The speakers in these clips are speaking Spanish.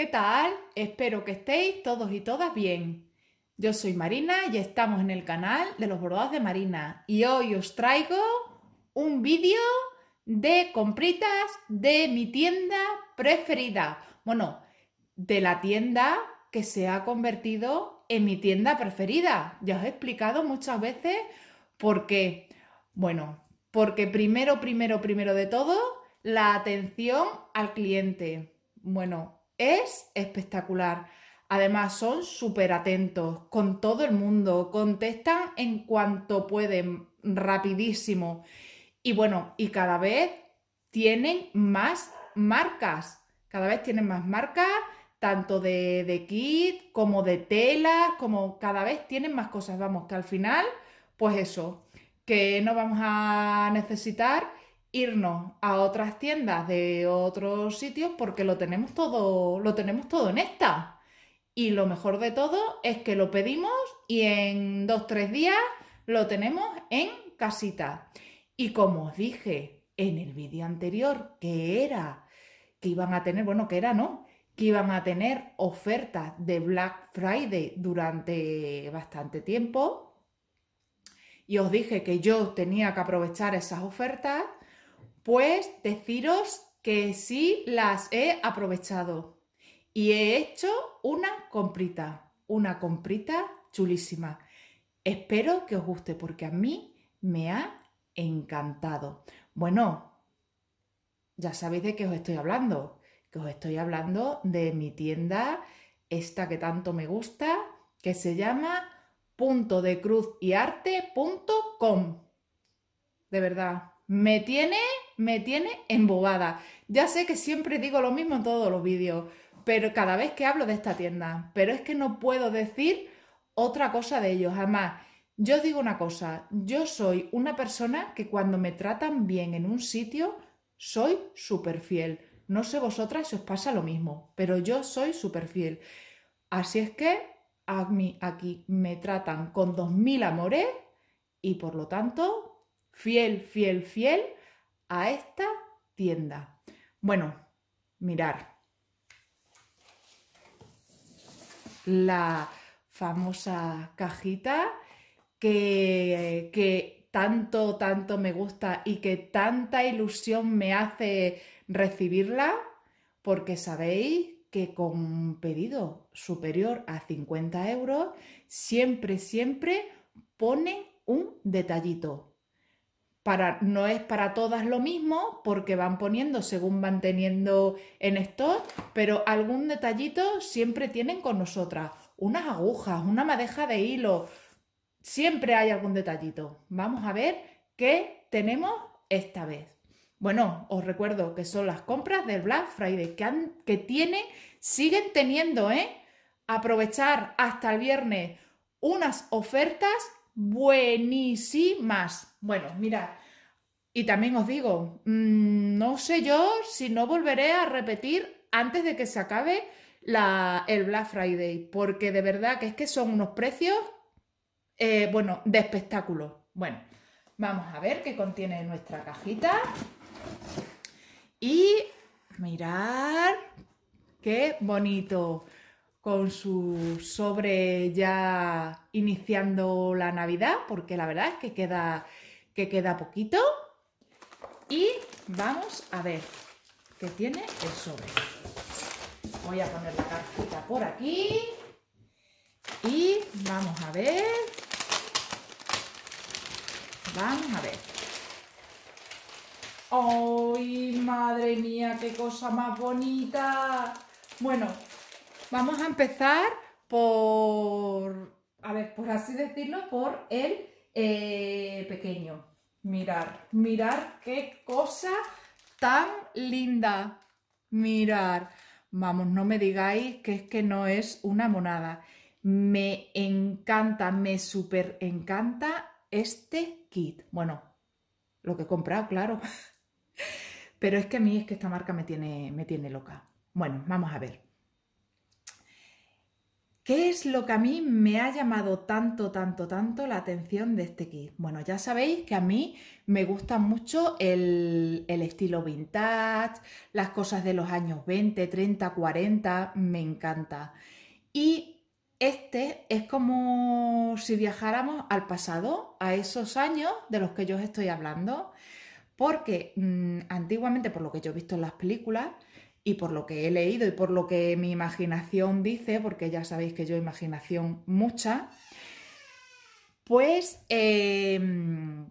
¿Qué tal? Espero que estéis todos y todas bien. Yo soy Marina y estamos en el canal de los bordados de Marina y hoy os traigo un vídeo de compritas de mi tienda preferida. Bueno, de la tienda que se ha convertido en mi tienda preferida. Ya os he explicado muchas veces por qué. Bueno, porque primero, primero, primero de todo, la atención al cliente. Bueno, es espectacular. Además, son súper atentos con todo el mundo, contestan en cuanto pueden, rapidísimo. Y bueno, y cada vez tienen más marcas, cada vez tienen más marcas, tanto de, de kit como de telas, como cada vez tienen más cosas, vamos, que al final, pues eso, que no vamos a necesitar irnos a otras tiendas de otros sitios porque lo tenemos todo, lo tenemos todo en esta. Y lo mejor de todo es que lo pedimos y en dos, tres días lo tenemos en casita. Y como os dije en el vídeo anterior, que era que iban a tener, bueno, que era no, que iban a tener ofertas de Black Friday durante bastante tiempo. Y os dije que yo tenía que aprovechar esas ofertas pues deciros que sí las he aprovechado y he hecho una comprita, una comprita chulísima. Espero que os guste porque a mí me ha encantado. Bueno, ya sabéis de qué os estoy hablando, que os estoy hablando de mi tienda, esta que tanto me gusta, que se llama punto de cruz y arte De verdad, me tiene me tiene embobada. Ya sé que siempre digo lo mismo en todos los vídeos, pero cada vez que hablo de esta tienda, pero es que no puedo decir otra cosa de ellos. Además, yo digo una cosa, yo soy una persona que cuando me tratan bien en un sitio, soy súper fiel. No sé vosotras si os pasa lo mismo, pero yo soy súper fiel. Así es que a mí aquí me tratan con 2.000 amores y por lo tanto, fiel, fiel, fiel a esta tienda. Bueno, mirar. La famosa cajita que, que tanto, tanto me gusta y que tanta ilusión me hace recibirla, porque sabéis que con pedido superior a 50 euros, siempre, siempre pone un detallito no es para todas lo mismo porque van poniendo según van teniendo en stock, pero algún detallito siempre tienen con nosotras. Unas agujas, una madeja de hilo, siempre hay algún detallito. Vamos a ver qué tenemos esta vez. Bueno, os recuerdo que son las compras del Black Friday que, que tienen, siguen teniendo, ¿eh? Aprovechar hasta el viernes unas ofertas buenísimas. Bueno, mirad, y también os digo, mm, no sé yo si no volveré a repetir antes de que se acabe la, el Black Friday, porque de verdad que es que son unos precios, eh, bueno, de espectáculo. Bueno, vamos a ver qué contiene nuestra cajita. Y mirar qué bonito, con su sobre ya iniciando la Navidad, porque la verdad es que queda, que queda poquito. Y vamos a ver qué tiene el sobre. Voy a poner la cartita por aquí. Y vamos a ver. Vamos a ver. ¡Ay, madre mía, qué cosa más bonita! Bueno, vamos a empezar por a ver, por así decirlo, por el eh, pequeño. Mirar, mirar qué cosa tan linda. Mirar. Vamos, no me digáis que es que no es una monada. Me encanta, me súper encanta este kit. Bueno, lo que he comprado, claro. Pero es que a mí es que esta marca me tiene, me tiene loca. Bueno, vamos a ver. ¿Qué es lo que a mí me ha llamado tanto, tanto, tanto la atención de este kit? Bueno, ya sabéis que a mí me gusta mucho el, estilo vintage, las cosas de los años 20, 30, 40, me encanta. Y este es como si viajáramos al pasado, a esos años de los que yo os estoy hablando, porque mm, antiguamente, por lo que yo he visto en las películas, y por lo que he leído y por lo que mi imaginación dice, porque ya sabéis que yo imaginación mucha, pues, em,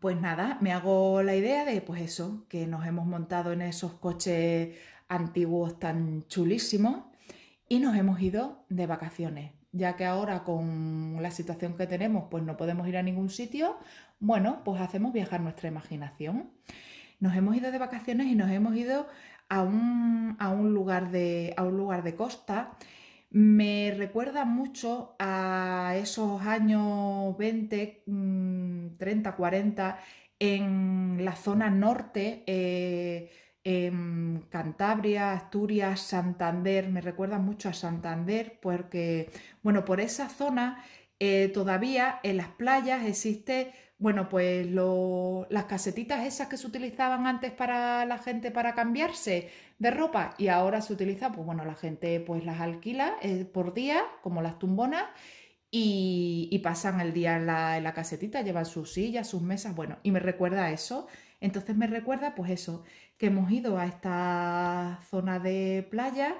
pues nada, me hago la idea de pues eso, que nos hemos montado en esos coches antiguos tan chulísimos y nos hemos ido de vacaciones. Ya que ahora con la situación que tenemos, pues no podemos ir a ningún sitio, bueno, pues hacemos viajar nuestra imaginación. Nos hemos ido de vacaciones y nos hemos ido a un, a un, lugar, de, a un lugar de costa, me recuerda mucho a esos años 20, 30, 40 en la zona norte, eh, en Cantabria, Asturias, Santander, me recuerda mucho a Santander porque, bueno, por esa zona eh, todavía en las playas existe bueno, pues las casetitas esas que se utilizaban antes para la gente para cambiarse de ropa y ahora se utiliza, pues bueno, la gente pues las alquila eh, por día, como las tumbonas, y, pasan el día en la, en la, casetita, llevan sus sillas, sus mesas, bueno, y me recuerda a eso. Entonces me recuerda pues eso, que hemos ido a esta zona de playa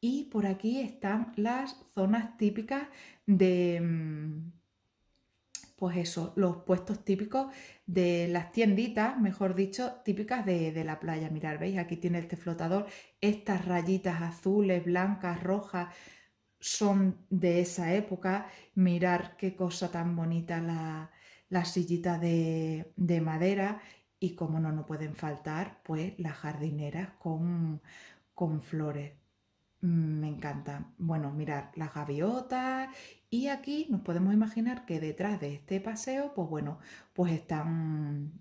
y por aquí están las zonas típicas de mm, pues eso, los puestos típicos de las tienditas, mejor dicho, típicas de, la playa. Mirad, veis, aquí tiene este flotador, estas rayitas azules, blancas, rojas, son de esa época. Mirar qué cosa tan bonita la, sillita de, madera y como no, no pueden faltar, pues las jardineras con, con flores. Mm, me encanta Bueno, mirar las gaviotas y aquí nos podemos imaginar que detrás de este paseo, pues bueno, pues están,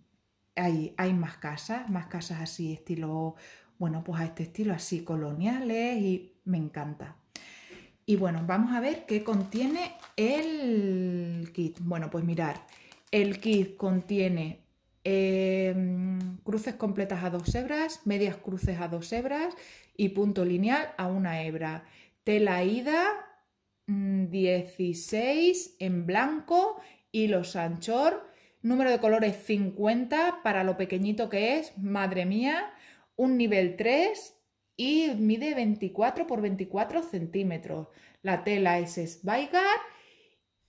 hay, hay más casas, más casas así estilo, bueno, pues a este estilo así coloniales y me encanta. Y bueno, vamos a ver qué contiene el kit. Bueno, pues mirar, el kit contiene em, cruces completas a dos hebras, medias cruces a dos hebras y punto lineal a una hebra. Tela ida 16 mm, en blanco, y los anchor, número de colores 50 para lo pequeñito que es, madre mía, un nivel 3 y mide 24 por 24 centímetros. La tela es Sveigar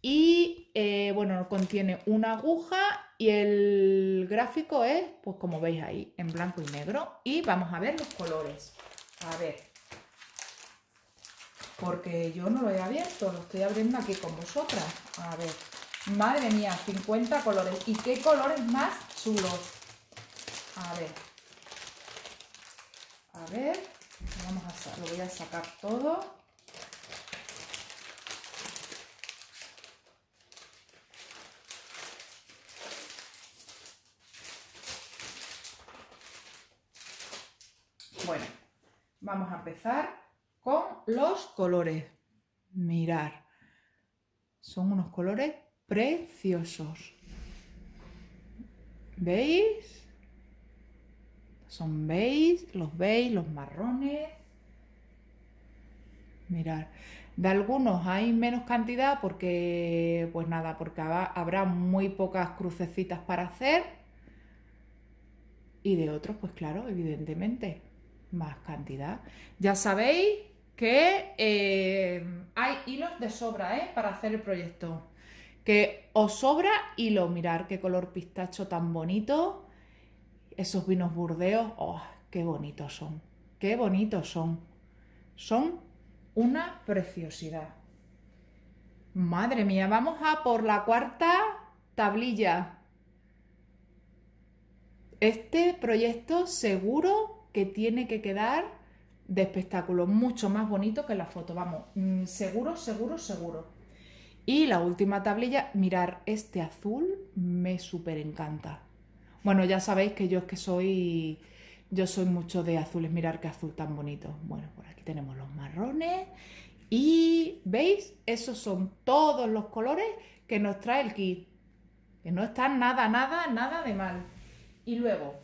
y eh, bueno, contiene una aguja y el gráfico es, pues como veis ahí, en blanco y negro. Y vamos a ver los colores. A ver porque yo no lo he abierto, lo estoy abriendo aquí con vosotras. A ver, madre mía, 50 colores. ¿Y qué colores más chulos? A ver, a ver, lo voy a sacar todo. Bueno, vamos a empezar con los colores. Mirar. Son unos colores preciosos. ¿Veis? Son veis, los veis, los marrones. Mirar. De algunos hay menos cantidad porque, pues nada, porque habrá muy pocas crucecitas para hacer. Y de otros, pues claro, evidentemente, más cantidad. Ya sabéis que eh, hay hilos de sobra eh, para hacer el proyecto. Que os sobra hilo, mirar qué color pistacho tan bonito. Esos vinos burdeos, oh, qué bonitos son, qué bonitos son. Son una preciosidad. Madre mía, vamos a por la cuarta tablilla. Este proyecto seguro que tiene que quedar de espectáculo mucho más bonito que la foto, vamos, mm, seguro, seguro, seguro. Y la última tablilla, mirar, este azul me súper encanta. Bueno, ya sabéis que yo es que soy, yo soy mucho de azules, mirar qué azul tan bonito. Bueno, por aquí tenemos los marrones y, ¿veis? Esos son todos los colores que nos trae el kit. Que no están nada, nada, nada de mal. Y luego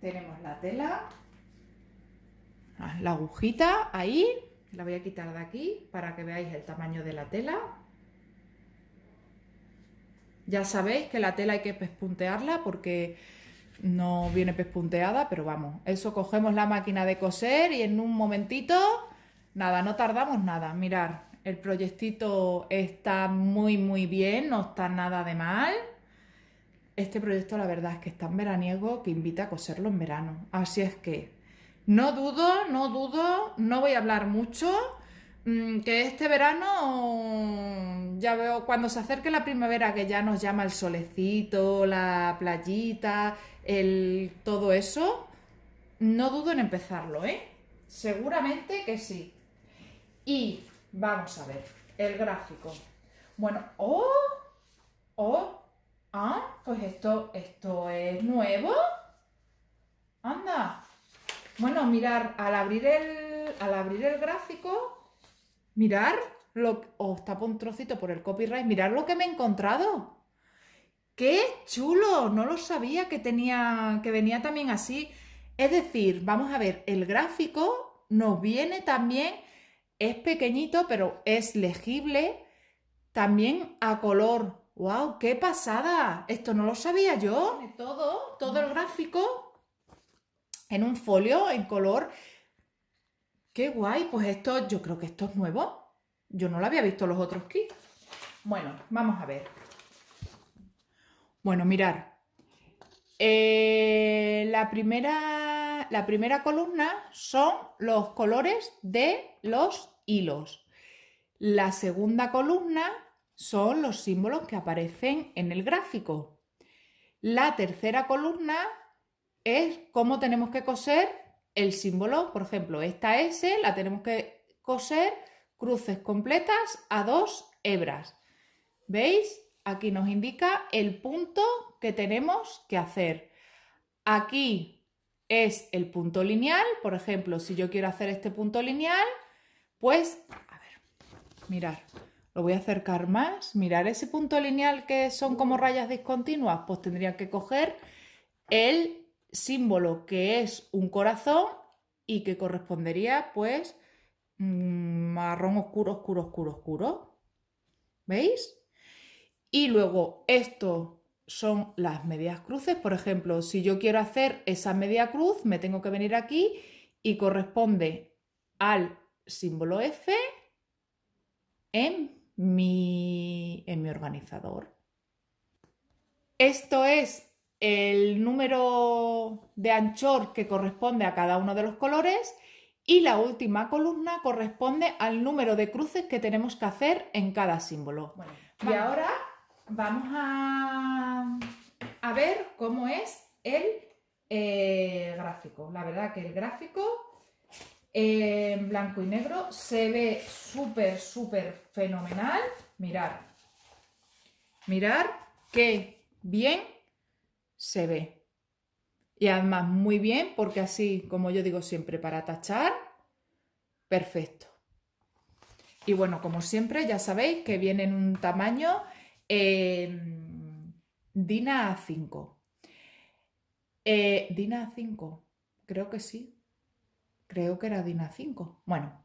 tenemos la tela, la agujita ahí, la voy a quitar de aquí para que veáis el tamaño de la tela. Ya sabéis que la tela hay que pespuntearla porque no viene pespunteada, pero vamos, eso cogemos la máquina de coser y en un momentito, nada, no tardamos nada. Mirar, el proyectito está muy muy bien, no está nada de mal. Este proyecto la verdad es que está tan veraniego que invita a coserlo en verano. Así es que no dudo, no dudo, no voy a hablar mucho. Mm, que este verano ya veo cuando se acerque la primavera que ya nos llama el solecito, la playita, el todo eso, no dudo en empezarlo, ¿eh? Seguramente que sí. Y vamos a ver el gráfico. Bueno, oh, oh, ah, pues esto, esto es nuevo. Anda, bueno, mirar, al abrir el, al abrir el gráfico, mirar, lo, oh, está un trocito por el copyright, mirar lo que me he encontrado. ¡Qué chulo! No lo sabía que tenía, que venía también así. Es decir, vamos a ver, el gráfico nos viene también, es pequeñito, pero es legible, también a color. ¡Wow! ¡Qué pasada! Esto no lo sabía yo. Todo, todo el mm. gráfico en un folio en color. Qué guay, pues esto, yo creo que esto es nuevo. Yo no lo había visto los otros kits. Bueno, vamos a ver. Bueno, mirar. Eh, la, primera, la primera columna son los colores de los hilos. La segunda columna son los símbolos que aparecen en el gráfico. La tercera columna es cómo tenemos que coser el símbolo. Por ejemplo, esta S la tenemos que coser cruces completas a dos hebras. ¿Veis? Aquí nos indica el punto que tenemos que hacer. Aquí es el punto lineal. Por ejemplo, si yo quiero hacer este punto lineal, pues, a ver, mirar. Lo voy a acercar más. Mirar ese punto lineal que son como rayas discontinuas. Pues tendría que coger el símbolo que es un corazón y que correspondería pues mm, marrón oscuro, oscuro, oscuro, oscuro. ¿Veis? Y luego esto son las medias cruces. Por ejemplo, si yo quiero hacer esa media cruz, me tengo que venir aquí y corresponde al símbolo F en mi, en mi organizador. Esto es el número de anchor que corresponde a cada uno de los colores y la última columna corresponde al número de cruces que tenemos que hacer en cada símbolo. y ahora vamos a, a, ver cómo es el eh, gráfico. La verdad que el gráfico eh, en blanco y negro se ve súper, súper fenomenal. Mirar, mirar qué bien se ve. Y además muy bien porque así, como yo digo siempre, para tachar, perfecto. Y bueno, como siempre, ya sabéis que viene en un tamaño eh, Dina A5. Eh, Dina A5, creo que sí. Creo que era Dina 5. Bueno,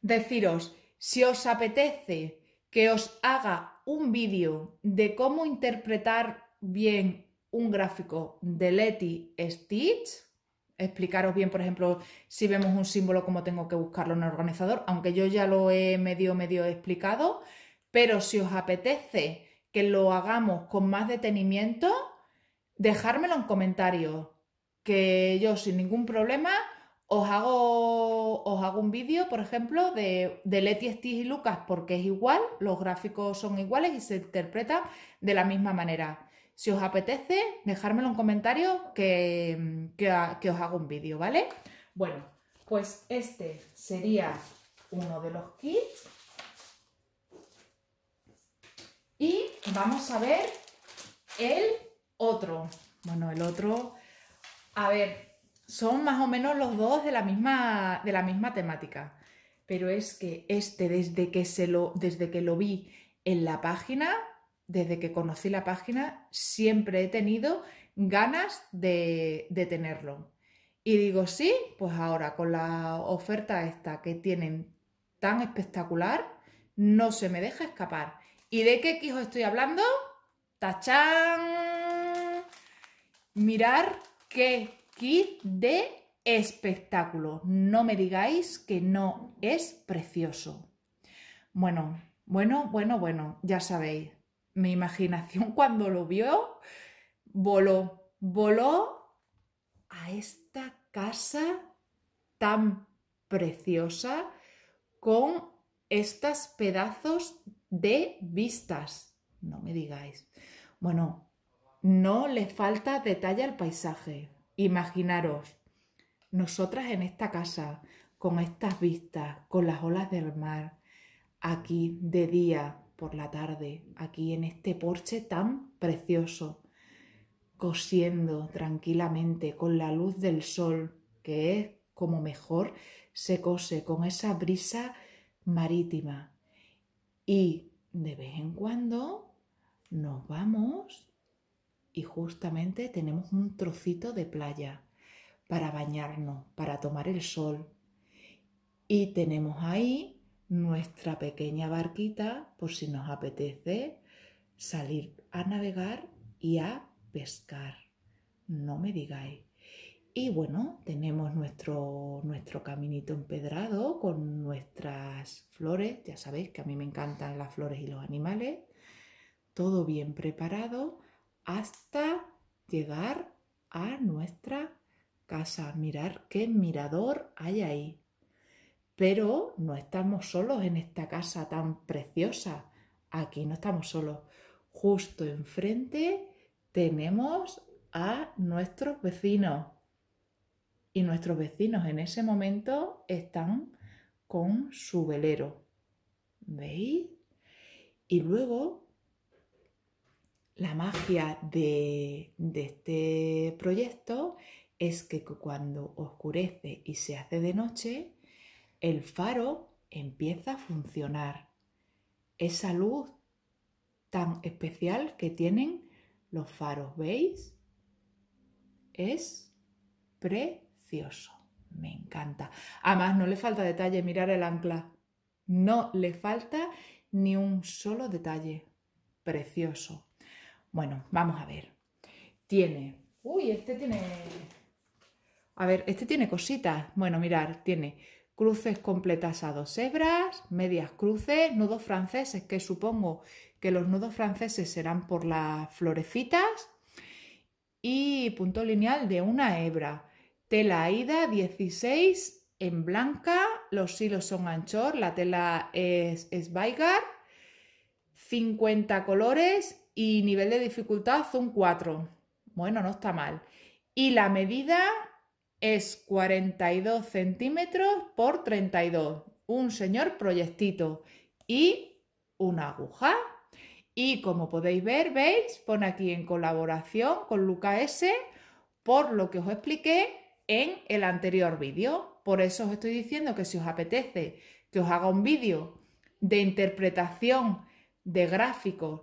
deciros, si os apetece que os haga un vídeo de cómo interpretar bien un gráfico de Leti Stitch, explicaros bien, por ejemplo, si vemos un símbolo, cómo tengo que buscarlo en el organizador, aunque yo ya lo he medio, medio explicado, pero si os apetece que lo hagamos con más detenimiento, dejármelo en comentarios, que yo sin ningún problema os hago, os hago un vídeo, por ejemplo, de, de Leti, Stitch y Lucas, porque es igual, los gráficos son iguales y se interpretan de la misma manera. Si os apetece, dejármelo en comentario que, que, que os hago un vídeo, ¿vale? Bueno, pues este sería uno de los kits. Y vamos a ver el otro. Bueno, el otro, a ver, son más o menos los dos de la misma, de la misma temática. Pero es que este, desde que, se lo, desde que lo vi en la página, desde que conocí la página, siempre he tenido ganas de, tenerlo. Y digo, sí, pues ahora con la oferta esta que tienen tan espectacular, no se me deja escapar. ¿Y de qué quijo estoy hablando? ¡Tachán! Mirar qué kit de espectáculo. No me digáis que no es precioso. Bueno, bueno, bueno, bueno, ya sabéis, mi imaginación cuando lo vio voló, voló a esta casa tan preciosa con estos pedazos de vistas. No me digáis. Bueno, no le falta detalle al paisaje. Imaginaros, nosotras en esta casa, con estas vistas, con las olas del mar, aquí de día, por la tarde, aquí en este porche tan precioso, cosiendo tranquilamente con la luz del sol, que es como mejor se cose con esa brisa marítima. Y de vez en cuando nos vamos y justamente tenemos un trocito de playa para bañarnos, para tomar el sol. Y tenemos ahí nuestra pequeña barquita por si nos apetece salir a navegar y a pescar. No me digáis. Y bueno, tenemos nuestro, nuestro caminito empedrado con nuestras flores. Ya sabéis que a mí me encantan las flores y los animales. Todo bien preparado hasta llegar a nuestra casa. Mirar qué mirador hay ahí. Pero no estamos solos en esta casa tan preciosa. Aquí no estamos solos. Justo enfrente tenemos a nuestros vecinos. Y nuestros vecinos en ese momento están con su velero. ¿Veis? Y luego la magia de, de, este proyecto es que cuando oscurece y se hace de noche, el faro empieza a funcionar. Esa luz tan especial que tienen los faros, ¿veis? Es precioso. Me encanta. Además, no le falta detalle, mirar el ancla. No le falta ni un solo detalle. Precioso. Bueno, vamos a ver. Tiene. Uy, este tiene. A ver, este tiene cositas. Bueno, mirar, tiene cruces completas a dos hebras, medias cruces, nudos franceses, que supongo que los nudos franceses serán por las florecitas, y punto lineal de una hebra. Tela ida 16 en blanca, los hilos son anchor, la tela es, es 50 colores y nivel de dificultad son 4. Bueno, no está mal. Y la medida es 42 centímetros por 32, un señor proyectito y una aguja. Y como podéis ver, veis, pone aquí en colaboración con Lucas S, por lo que os expliqué en el anterior vídeo. Por eso os estoy diciendo que si os apetece que os haga un vídeo de interpretación de gráficos,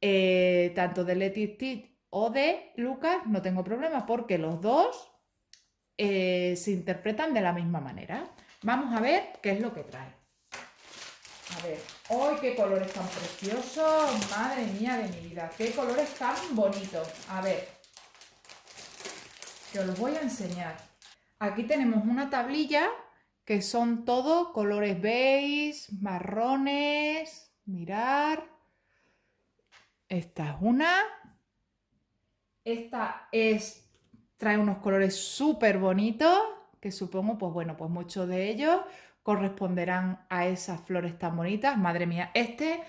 eh, tanto de Leti o de Lucas, no tengo problema porque los dos eh, se interpretan de la misma manera. Vamos a ver qué es lo que trae. A ver, ¡ay, qué colores tan preciosos! Madre mía de mi vida, qué colores tan bonitos. A ver, que os voy a enseñar. Aquí tenemos una tablilla que son todos colores beige, marrones, mirar. Esta es una. Esta es Trae unos colores súper bonitos, que supongo, pues bueno, pues muchos de ellos corresponderán a esas flores tan bonitas. Madre mía, este,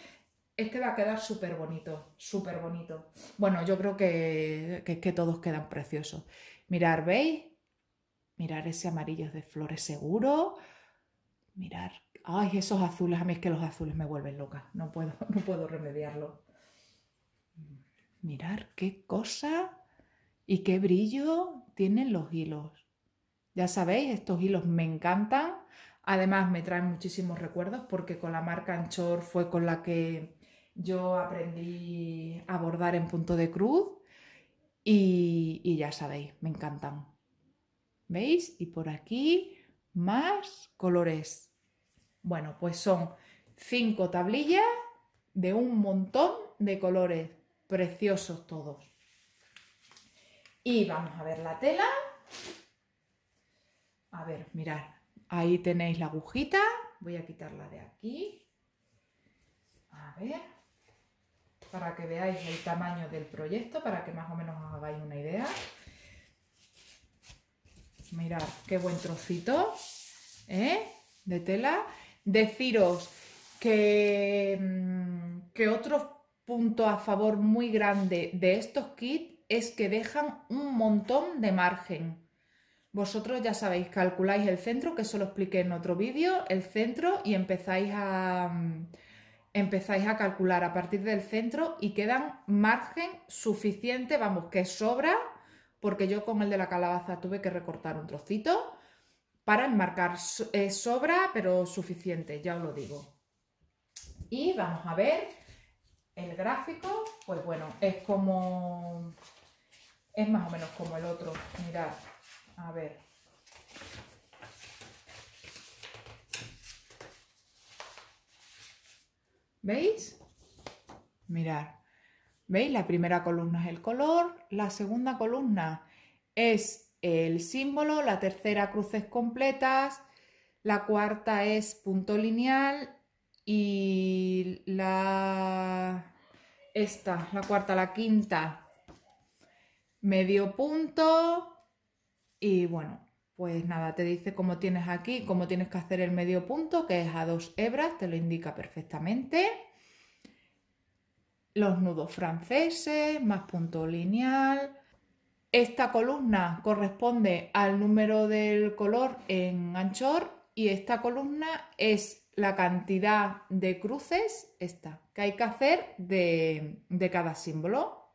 este va a quedar súper bonito, súper bonito. Bueno, yo creo que, que, todos quedan preciosos. Mirar, ¿veis? Mirar ese amarillo de flores seguro. Mirar, ay, esos azules, a mí es que los azules me vuelven loca, no puedo, no puedo remediarlo. Mirar qué cosa y qué brillo tienen los hilos. Ya sabéis, estos hilos me encantan. Además me traen muchísimos recuerdos porque con la marca Anchor fue con la que yo aprendí a bordar en punto de cruz. Y, ya sabéis, me encantan. ¿Veis? Y por aquí más colores. Bueno, pues son cinco tablillas de un montón de colores, preciosos todos. Y vamos a ver la tela. A ver, mirad, ahí tenéis la agujita. Voy a quitarla de aquí. A ver, para que veáis el tamaño del proyecto, para que más o menos os hagáis una idea. Mirad, qué buen trocito ¿eh? de tela. Deciros que, mm, que otro punto a favor muy grande de estos kits es que dejan un montón de margen. Vosotros ya sabéis, calculáis el centro, que eso lo expliqué en otro vídeo, el centro y empezáis a, mm, empezáis a calcular a partir del centro y quedan margen suficiente, vamos, que sobra, porque yo con el de la calabaza tuve que recortar un trocito para enmarcar eh, sobra, pero suficiente, ya os lo digo. Y vamos a ver el gráfico, pues bueno, es como es más o menos como el otro. Mirad, a ver. ¿Veis? Mirad. ¿Veis? La primera columna es el color, la segunda columna es el símbolo, la tercera cruces completas, la cuarta es punto lineal y la... esta, la cuarta, la quinta medio punto y bueno, pues nada, te dice cómo tienes aquí, cómo tienes que hacer el medio punto, que es a dos hebras, te lo indica perfectamente. Los nudos franceses, más punto lineal. Esta columna corresponde al número del color en anchor y esta columna es la cantidad de cruces esta, que hay que hacer de cada símbolo.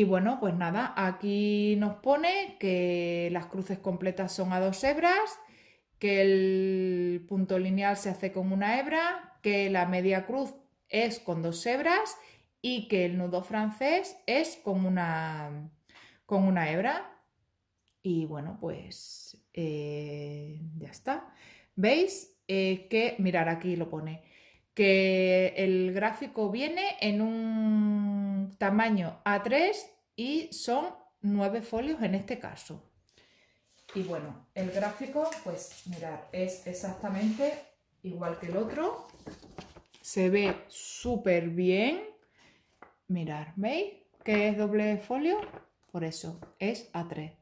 Y bueno, pues nada, aquí nos pone que las cruces completas son a dos hebras, que el punto lineal se hace con una hebra, que la media cruz es con dos hebras y que el nudo francés es con una, con una hebra. Y bueno, pues eh, ya está. ¿Veis? Eh, que mirar aquí lo pone que el gráfico viene en un tamaño A3 y son nueve folios en este caso. Y bueno, el gráfico, pues mirar, es exactamente igual que el otro. Se ve súper bien. Mirar, ¿veis? Que es doble folio. Por eso, es A3.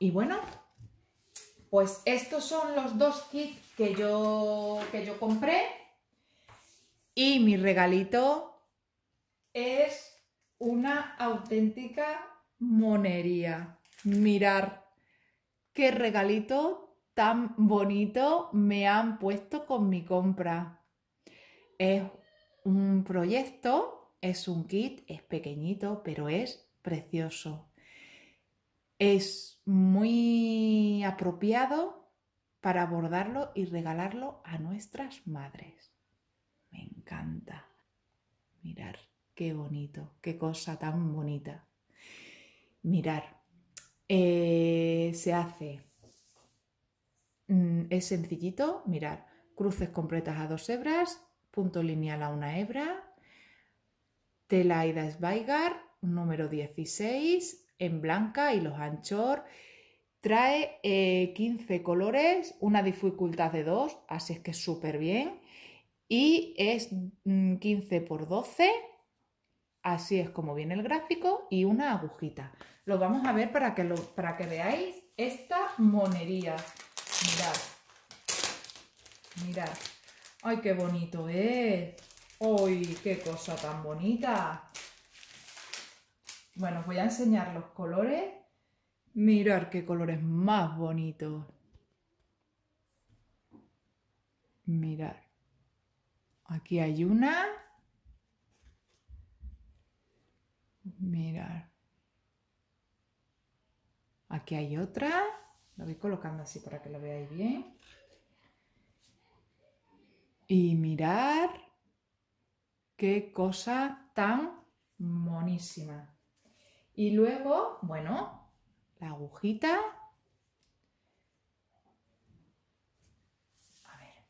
Y bueno, pues estos son los dos kits que yo, compré. Y mi regalito es una auténtica monería. Mirar qué regalito tan bonito me han puesto con mi compra. Es un proyecto, es un kit, es pequeñito, pero es precioso es muy apropiado para abordarlo y regalarlo a nuestras madres. Me encanta. Mirar, qué bonito, qué cosa tan bonita. Mirar, eh, se hace, mm, es sencillito, mirar, cruces completas a dos hebras, punto lineal a una hebra, tela Ida Sveigar, número 16, en blanca y los anchor. Trae 15 eh, colores, una dificultad de 2, así es que súper bien. Y es 15 mm, por 12, así es como viene el gráfico, y una agujita. Lo vamos a ver para que, lo, para que veáis esta monería. Mirad, mirad. ¡Ay, qué bonito es! ¡Ay, qué cosa tan bonita! Bueno, os voy a enseñar los colores. Mirar qué colores más bonitos. Mirar. Aquí hay una. Mirar. Aquí hay otra. La voy colocando así para que la veáis bien. Y mirar qué cosa tan monísima. Y luego, bueno, la agujita. A ver.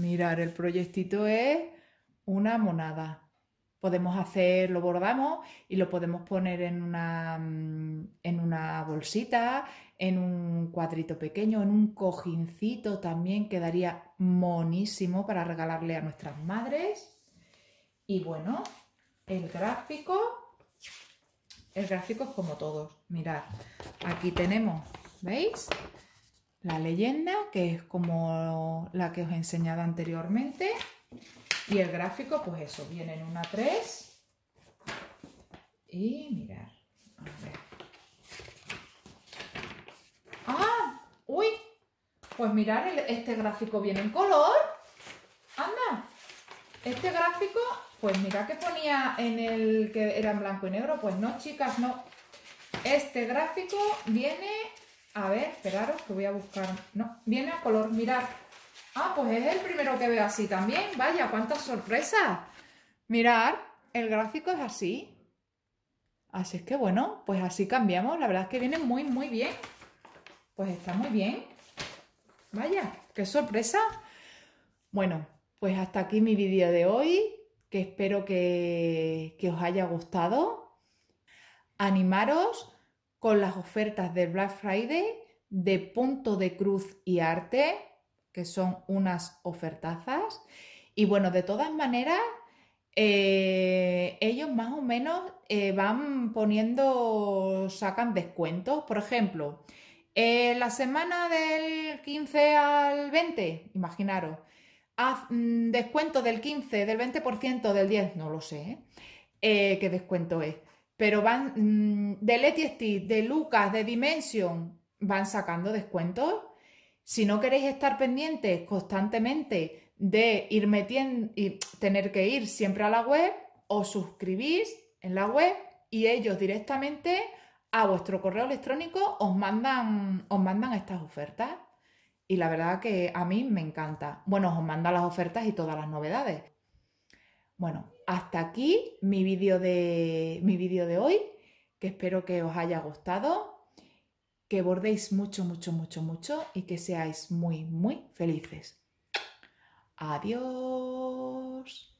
Mirar, el proyectito es una monada. Podemos hacer, lo bordamos y lo podemos poner en una, mm, en una bolsita, en un cuadrito pequeño, en un cojincito también quedaría monísimo para regalarle a nuestras madres. Y bueno, el gráfico. El gráfico es como todos. Mirad, aquí tenemos, ¿veis? La leyenda, que es como la que os he enseñado anteriormente. Y el gráfico, pues eso, viene en una 3. Y mirad A ver. ¡Ah! ¡Uy! Pues mirar, este gráfico viene en color. ¡Anda! Este gráfico pues mira que ponía en el que era en blanco y negro. Pues no, chicas, no. Este gráfico viene... A ver, esperaros que voy a buscar. No, viene a color, mirad. Ah, pues es el primero que veo así también. Vaya, cuántas sorpresas. Mirad, el gráfico es así. Así es que bueno, pues así cambiamos. La verdad es que viene muy, muy bien. Pues está muy bien. Vaya, qué sorpresa. Bueno, pues hasta aquí mi vídeo de hoy que espero que, os haya gustado. Animaros con las ofertas de Black Friday de Punto de Cruz y Arte, que son unas ofertazas. Y bueno, de todas maneras, eh, ellos más o menos eh, van poniendo, sacan descuentos. Por ejemplo, eh, la semana del 15 al 20, imaginaros, haz mm, descuento del 15, del 20%, del 10, no lo sé, ¿eh? Eh, qué descuento es. Pero van mm, de Letty de Lucas, de Dimension, van sacando descuentos. Si no queréis estar pendientes constantemente de ir metiendo y tener que ir siempre a la web, os suscribís en la web y ellos directamente a vuestro correo electrónico os mandan, os mandan estas ofertas. Y la verdad que a mí me encanta. Bueno, os manda las ofertas y todas las novedades. Bueno, hasta aquí mi vídeo de, mi vídeo de hoy, que espero que os haya gustado, que bordéis mucho, mucho, mucho, mucho y que seáis muy, muy felices. Adiós.